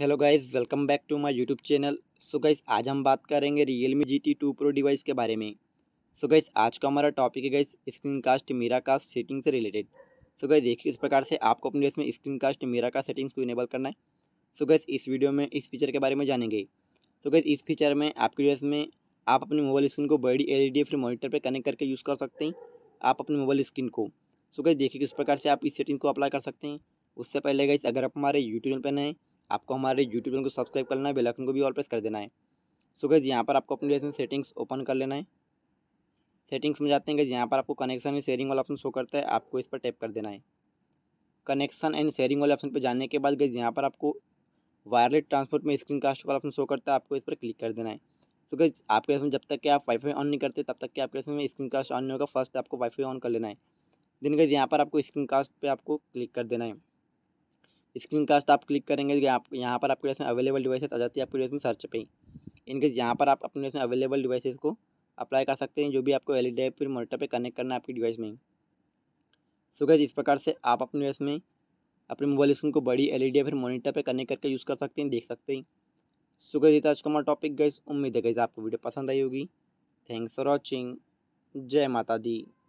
hello guys welcome back to my YouTube channel so guys आज हम बात करेंगे Realme G T two pro device के बारे में सो so गाइस आज का हमारा टॉपिक है guys screen cast Miracast setting से रिलेटेड सो गाइस देखिए इस प्रकार से आपको अपने इसमें स्क्रीन कास्ट मीरा का सेटिंग्स को इनेबल करना है सो so गाइस इस वीडियो में इस फीचर के बारे में जानेंगे सो so गाइस इस फीचर में आपके जो इसमें आप अपने मोबाइल स्क्रीन को बड़ी एल ई फिर मॉनिटर पर कनेक्ट करके यूज़ कर सकते हैं आप अपने मोबाइल स्क्रीन को सो गाइस देखिए किस प्रकार से आप इस सेटिंग को अप्लाई कर सकते हैं उससे पहले गाइस अगर आप हमारे यूट्यूब पर नए आपको हमारे यूट्यूब चैनल को सब्सक्राइब करना है बेलाइकन को भी ऑल प्रेस कर देना है सो गैस यहाँ पर आपको अपनी जैसे सेटिंग्स ओपन कर लेना है सेटिंग्स में जाते हैं गैस यहाँ पर आपको कनेक्शन एंड शेयरिंग वाला ऑप्शन शो करता है आपको इस पर टैप कर देना है कनेक्शन एंड शेयरिंग वाले ऑप्शन पर जाने के बाद गैस यहाँ पर आपको वायरलेस ट्रांसपोर्ट में स्क्रीन कास्ट वाला ऑप्शन शो करता है आपको इस पर क्लिक कर देना है सो गई आपके इसमें जब तक कि आप वाईफाई ऑन नहीं करते तब तक कि आपके इसमें स्क्रीन कास्ट ऑन नहीं होगा फर्स्ट आपको वाईफाई ऑन कर लेना है दिन गज़ यहाँ पर आपको स्क्रीन कास्ट पर आपको क्लिक कर देना है स्क्रीन कास्ट आप क्लिक करेंगे तो आप यहाँ पर आपके में अवेलेबल डिवाइसेस आ जाती है आपके डिवाइस में सर्च पे इनकेस यहाँ पर आप अपने में अवेलेबल डिवाइसेस को अप्लाई कर सकते हैं जो भी आपको एल ई e फिर मोनिटर पर कनेक्ट करना है आपकी डिवाइस में सो गैस इस प्रकार से आप अपने डिवाइस में अपने मोबाइल स्क्रीन को बड़ी एल ई e फिर मोनिटर पर कनेक्ट करके यूज़ कर सकते हैं देख सकते हैं सो गैस इतना आज का हमारा टॉपिक गैस उम्मीद है गैस आपको वीडियो पसंद आई होगी थैंक्स फॉर वॉचिंग जय माता दी